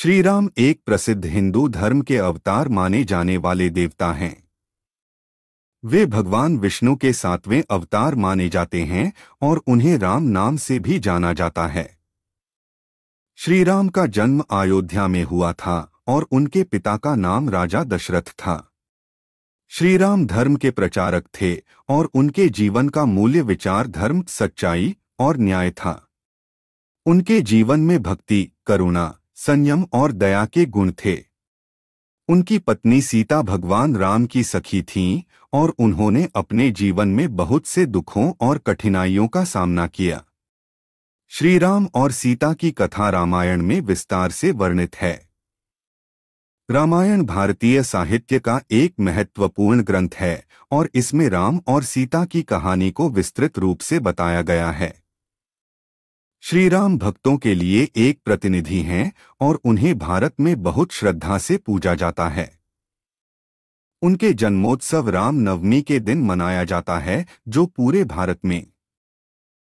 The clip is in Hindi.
श्रीराम एक प्रसिद्ध हिंदू धर्म के अवतार माने जाने वाले देवता हैं वे भगवान विष्णु के सातवें अवतार माने जाते हैं और उन्हें राम नाम से भी जाना जाता है श्रीराम का जन्म अयोध्या में हुआ था और उनके पिता का नाम राजा दशरथ था श्रीराम धर्म के प्रचारक थे और उनके जीवन का मूल्य विचार धर्म सच्चाई और न्याय था उनके जीवन में भक्ति करुणा संयम और दया के गुण थे उनकी पत्नी सीता भगवान राम की सखी थीं और उन्होंने अपने जीवन में बहुत से दुखों और कठिनाइयों का सामना किया श्री राम और सीता की कथा रामायण में विस्तार से वर्णित है रामायण भारतीय साहित्य का एक महत्वपूर्ण ग्रंथ है और इसमें राम और सीता की कहानी को विस्तृत रूप से बताया गया है श्री राम भक्तों के लिए एक प्रतिनिधि हैं और उन्हें भारत में बहुत श्रद्धा से पूजा जाता है उनके जन्मोत्सव राम नवमी के दिन मनाया जाता है जो पूरे भारत में